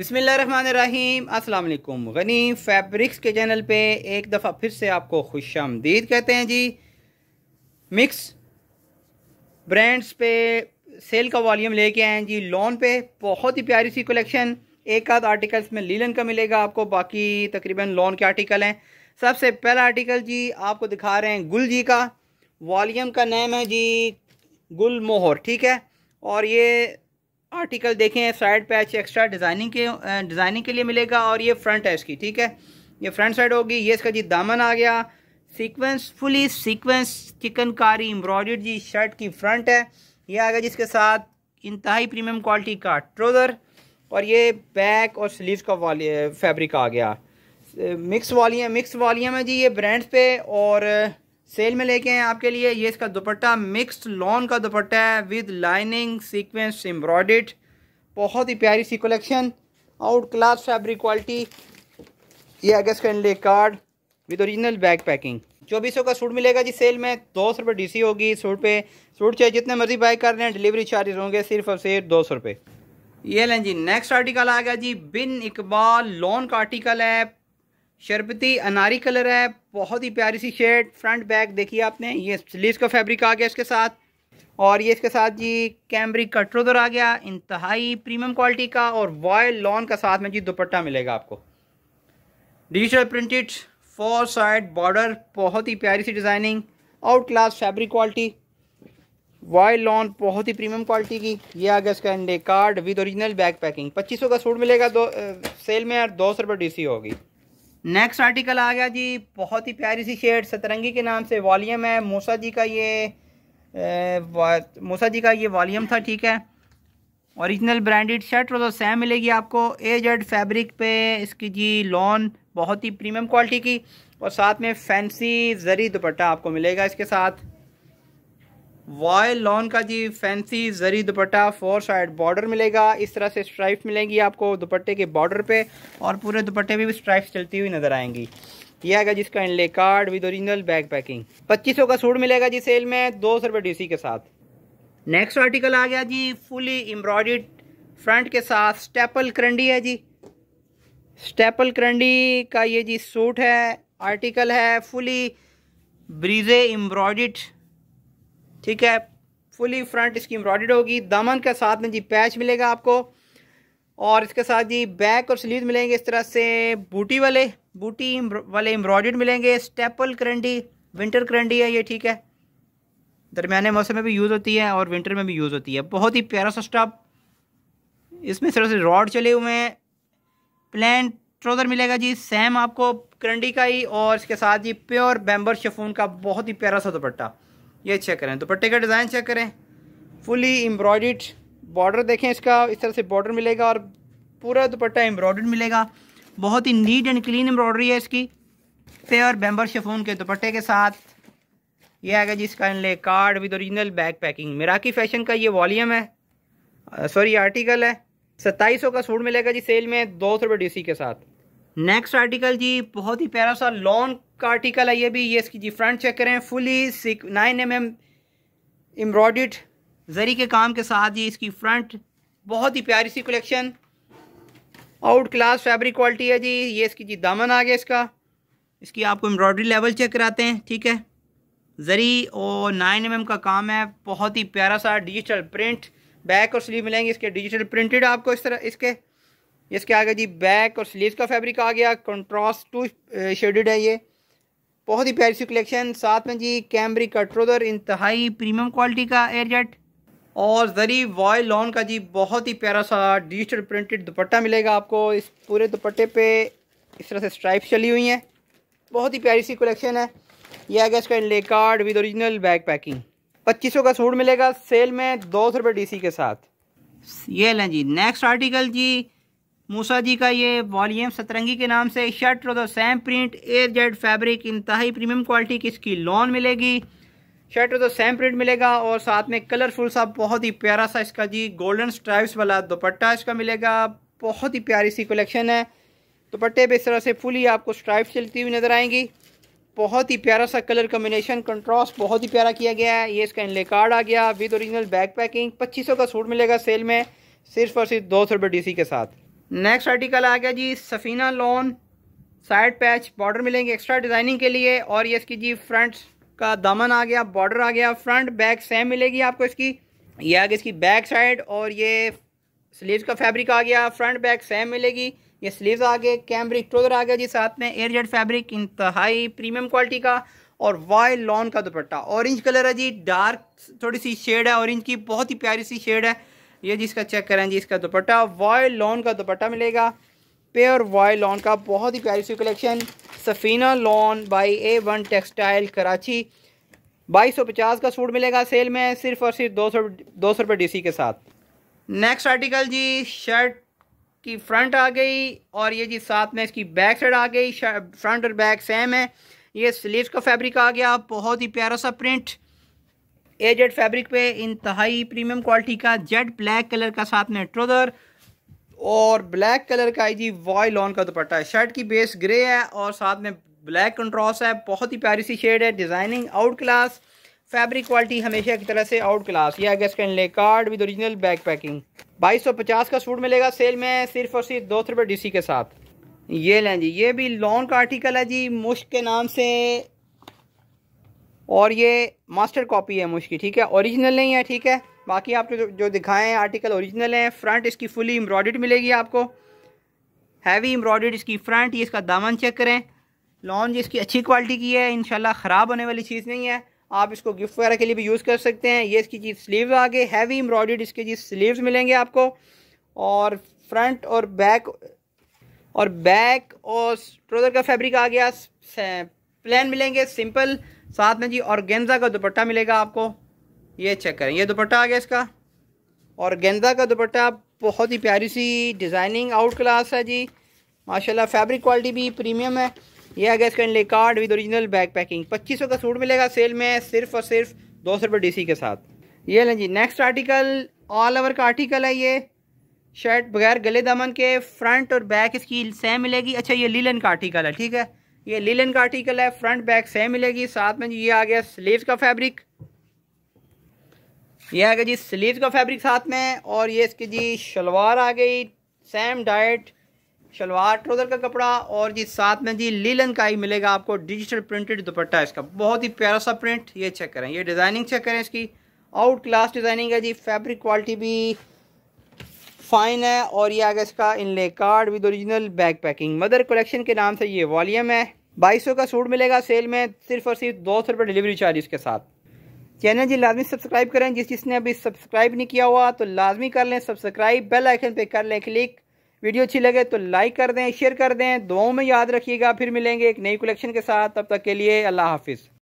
बिसमीम अल्लाम गनी फैब्रिक्स के चैनल पे एक दफ़ा फिर से आपको खुश आमदीद कहते हैं जी मिक्स ब्रांड्स पे सेल का वॉल्यूम लेके आए हैं जी लॉन पे बहुत ही प्यारी सी कलेक्शन एक आध आर्टिकल्स में लीलन का मिलेगा आपको बाकी तकरीबन लॉन के आर्टिकल हैं सबसे पहला आर्टिकल जी आपको दिखा रहे हैं गुल जी का वॉलीम का नेम है जी गुल मोहर ठीक है और ये आर्टिकल देखें साइड पैच एक्स्ट्रा डिज़ाइनिंग के डिज़ाइनिंग के लिए मिलेगा और ये फ्रंट है इसकी ठीक है ये फ्रंट साइड होगी ये इसका जी दामन आ गया सीक्वेंस फुली सीक्वेंस चिकनकारी एम्ब्रॉयड जी शर्ट की फ्रंट है ये आ गया जिसके साथ इंतहाई प्रीमियम क्वालिटी का ट्रोज़र और ये बैक और स्लीव का वाली फैब्रिक आ गया मिक्स वॉलीम मिक्स वॉलीम है जी ये ब्रांड्स पे और सेल में लेके हैं आपके लिए ये इसका दुपट्टा मिक्स्ड लॉन का दुपट्टा है विद लाइनिंग सीक्वेंस एम्ब्रॉयड बहुत ही प्यारी सी collection out class fabric quality ये अगस्त कैंडले card with original bag packing चौबीसों का सूट मिलेगा जी सेल में दो सौ रुपये डी होगी सूट पे सूट चाहे जितने मर्जी बाय कर रहे हैं डिलीवरी चार्जेस होंगे सिर्फ और सिर्फ दो सौ रुपये ये लें जी नेक्स्ट आर्टिकल आ गया जी बिन इकबाल लोन का आर्टिकल है शरबती अनारी कलर है बहुत ही प्यारी सी शेड फ्रंट बैक देखिए आपने ये स्लीव का फैब्रिक आ गया इसके साथ और ये इसके साथ जी कैमरी कटरोदर आ गया इंतहाई प्रीमियम क्वालिटी का और वॉयल लॉन का साथ में जी दुपट्टा मिलेगा आपको digital printed four side border बहुत ही प्यारी सी designing out class fabric quality voile lawn बहुत ही प्रीमियम क्वालिटी की ये आ गया इसका इंडे card with original bag packing पच्चीसों का सूट मिलेगा दो सेल में और दो सौ रुपये डी होगी नेक्स्ट आर्टिकल आ गया जी बहुत ही प्यारी सी शेड सतरंगी के नाम से वॉल्यूम है मूसा जी का ये मूसा जी का ये वॉल्यूम था ठीक है ओरिजिनल ब्रांडेड शर्ट तो सैम मिलेगी आपको ए जेड फैब्रिक पे इसकी जी लॉन बहुत ही प्रीमियम क्वालिटी की और साथ में फैंसी जरी दुपट्टा आपको मिलेगा इसके साथ वॉयल लॉन का जी फैंसी जरी दुपट्टा फोर साइड बॉर्डर मिलेगा इस तरह से स्ट्राइप मिलेंगी आपको दुपट्टे के बॉर्डर पे और पूरे दुपट्टे में भी स्ट्राइप चलती हुई नजर आएंगी यह आएगा जिसका inlay card with original bag packing पच्चीस का सूट मिलेगा जी सेल में दो सौ रुपये डी के साथ नेक्स्ट आर्टिकल आ गया जी फुली एम्ब्रॉयड फ्रंट के साथ स्टेपल करंडी है जी स्टेपल करंडी का ये जी सूट है आर्टिकल है फुली ब्रीजे एम्ब्रॉयड ठीक है फुली फ्रंट इसकी एम्ब्रॉयड होगी दामन के साथ में जी पैच मिलेगा आपको और इसके साथ जी बैक और स्लीव मिलेंगे इस तरह से बूटी वाले बूटी वाले एम्ब्रॉयड मिलेंगे स्टेपल करंडी विंटर करंडी है ये ठीक है दरमियाने मौसम में भी यूज़ होती है और विंटर में भी यूज़ होती है बहुत ही प्यारा सा स्टॉप इसमें सर से रॉड चले हुए हैं प्लान ट्रोज़र मिलेगा जी सेम आपको करंडी का ही और इसके साथ जी प्योर बैम्बर शफून का बहुत ही प्यारा सा दुपट्टा ये चेक करें दुपट्टे का डिज़ाइन चेक करें फुली एम्ब्रॉयड बॉर्डर देखें इसका इस तरह से बॉर्डर मिलेगा और पूरा दुपट्टा एम्ब्रॉयड मिलेगा बहुत ही नीट एंड क्लीन एम्ब्रॉयडरी है इसकी प्योर बेम्बर शेफून के दुपट्टे के साथ ये आएगा जी इसका inlay card with original bag packing Miraki fashion का ये वॉल्यूम है सॉरी uh, आर्टिकल है सत्ताईस का सूट मिलेगा जी सेल में दो सौ रुपये डी के साथ नेक्स्ट आर्टिकल जी बहुत ही प्यारा सा लॉन्ग का आर्टिकल है ये भी ये इसकी जी फ्रंट चेक करें फुली सिक नाइन एम एम एम्ब्रॉयड जरी के काम के साथ जी इसकी फ्रंट बहुत ही प्यारी सी collection out class fabric quality है जी ये इसकी जी दामन आ गया इसका इसकी आपको एम्ब्रॉयडरी लेवल चेक कराते हैं ठीक है ज़री और नाइन एम का काम है बहुत ही प्यारा सा डिजिटल प्रिंट बैक और स्लीव मिलेंगे इसके डिजिटल प्रिंटेड आपको इस तरह इसके इसके आगे जी बैक और स्लीव का फैब्रिक आ गया कंट्रास्ट टू शेडेड है ये बहुत ही प्यारी सी कलेक्शन साथ में जी कैमरी कटरोदर इंतहाई प्रीमियम क्वालिटी का एयर जेट और जरी वॉय लॉन का जी बहुत ही प्यारा सा डिजिटल प्रिंटेड दुपट्टा मिलेगा आपको इस पूरे दुपट्टे पे इस तरह से स्ट्राइप चली हुई हैं बहुत ही प्यारी सी कलेक्शन है ये आ गया इसका ले card with original bag packing पच्चीस का सूट मिलेगा सेल में दो सौ रुपये डी के साथ ये लें जी नेक्स्ट आर्टिकल जी मूसा जी का ये वॉल्यूम सतरंगी के नाम से शर्ट रोजो सैम प्रिंट एयर जेड फैब्रिक इंतहाई प्रीमियम क्वालिटी की इसकी लॉन मिलेगी शर्ट रोजो सैम प्रिंट मिलेगा और साथ में कलरफुल सा बहुत ही प्यारा सा इसका जी गोल्डन स्ट्राइप्स वाला दुपट्टा इसका मिलेगा बहुत ही प्यारी सी कलेक्शन है दुपट्टे पर इस तरह से फुली आपको स्ट्राइप चलती हुई नज़र आएंगी बहुत ही प्यारा सा कलर कम्बिनेशन कंट्रास्ट बहुत ही प्यारा किया गया है ये इसका इनले कार्ड आ गया विद ओरिजिनल बैक पैकिंग पच्चीस का सूट मिलेगा सेल में सिर्फ और सिर्फ दो सौ रुपये डी के साथ नेक्स्ट आर्टिकल आ गया जी Safina lawn side patch border मिलेंगे एक्स्ट्रा डिजाइनिंग के लिए और ये इसकी जी फ्रंट का दामन आ गया बॉर्डर आ गया फ्रंट बैक सेम मिलेगी आपको इसकी ये आ गया इसकी बैक साइड और ये स्लीव्स का फैब्रिक आ गया फ्रंट बैक सेम मिलेगी ये स्लीव्स आ गए कैमरिक ट्रोजर आ गया जी साथ में एयर जेड फैब्रिक इंतहाई प्रीमियम क्वालिटी का और वाई लॉन का दुपट्टा ऑरेंज कलर है जी डार्क थोड़ी सी शेड है ऑरेंज की बहुत ही प्यारी सी शेड है ये जिसका चेक करें जी इसका दुपट्टा वॉयल लॉन का दुपट्टा मिलेगा पेयर वॉयल लॉन का बहुत ही प्यारी सी collection Safina lawn by A one textile Karachi बाईस सौ पचास का सूट मिलेगा सेल में सिर्फ और सिर्फ दो सौ दो सौ रुपये डी के साथ नेक्स्ट आर्टिकल जी शर्ट की फ्रंट आ गई और ये जी साथ में इसकी बैक साइड आ गई फ्रंट और बैक सेम है ये स्लीव का फैब्रिक आ गया बहुत ही प्यारा सा प्रिंट ए जेड फैब्रिक पे इंतहाई प्रीमियम क्वालिटी का जेड ब्लैक कलर का साथ में ट्रोदर और ब्लैक कलर का है जी लॉन का दुपट्टा है शर्ट की बेस ग्रे है और साथ में ब्लैक कंट्रॉस है बहुत ही प्यारी सी शेड है designing out class fabric quality हमेशा की तरह से आउट क्लास या कैंड ले card with original bag packing बाईस सौ पचास का सूट मिलेगा सेल में सिर्फ और सिर्फ दो सौ रुपये डी के साथ ये लें जी ये भी लॉन का आर्टिकल है जी मुश्क के नाम से और ये मास्टर कॉपी है मुश्किल ठीक है ओरिजिनल नहीं है ठीक है बाकी आप जो जो दिखाए आर्टिकल ओरिजिनल हैं फ्रंट इसकी फुली एम्ब्रॉयड मिलेगी आपको हैवी एम्ब्रॉयड इसकी फ्रंट ये इसका दामन चेक करें लॉन्ज इसकी अच्छी क्वालिटी की है इनशाला ख़राब होने वाली चीज़ नहीं है आप इसको गिफ्ट वगैरह के लिए भी यूज़ कर सकते हैं ये इसकी चीज़ स्लीव आ गए हैवी एम्ब्रॉयड इसके जी स्लीव्स मिलेंगे आपको और फ्रंट और बैक और बैक और ट्रोज़र का फैब्रिक आ गया प्लेन मिलेंगे सिंपल साथ में जी और गेंदा का दुपट्टा मिलेगा आपको ये चेक करें ये दुपट्टा आ गया इसका और गेंदा का दुपट्टा बहुत ही प्यारी सी डिज़ाइनिंग आउट क्लास है जी माशाल्लाह फैब्रिक क्वालिटी भी प्रीमियम है ये आ गया इसका inlay card with original bag packing पच्चीस का सूट मिलेगा सेल में सिर्फ और सिर्फ दो सौ रुपये डी के साथ ये लें जी नेक्स्ट आर्टिकल ऑल ओवर का आर्टिकल है ये शर्ट बगैर गले दमन के फ्रंट और बैक इसकी सेम मिलेगी अच्छा ये लीलन का आर्टिकल है ठीक है ये लीलन का आर्टिकल है फ्रंट बैक सेम मिलेगी साथ में ये आ गया स्लीव का फैब्रिक ये आ गया जी स्लीव का फैब्रिक साथ में और ये इसकी जी शलवार आ गई सेम डाइट शलवार ट्रोजर का कपड़ा और जी साथ में जी लीलन का ही मिलेगा आपको डिजिटल प्रिंटेड दुपट्टा इसका बहुत ही प्यारा सा प्रिंट ये चेक करें ये डिज़ाइनिंग चेक करें इसकी आउट क्लास डिज़ाइनिंग है जी फैब्रिक क्वालिटी भी फाइन है और ये आ गया इसका inlay card with original bag packing mother collection के नाम से ये वॉल्यूम है बाईस का सूट मिलेगा सेल में सिर्फ और सिर्फ दो सौ रुपये डिलीवरी चार्ज इसके साथ चैनल जी लाजमी सब्सक्राइब करें जिस जिसने अभी सब्सक्राइब नहीं किया हुआ तो लाजमी कर लें सब्सक्राइब बेल आइकन पे कर लें क्लिक वीडियो अच्छी लगे तो लाइक कर दें शेयर कर दें दो में याद रखिएगा फिर मिलेंगे एक नई कलेक्शन के साथ तब तक के लिए अल्लाह हाफिज़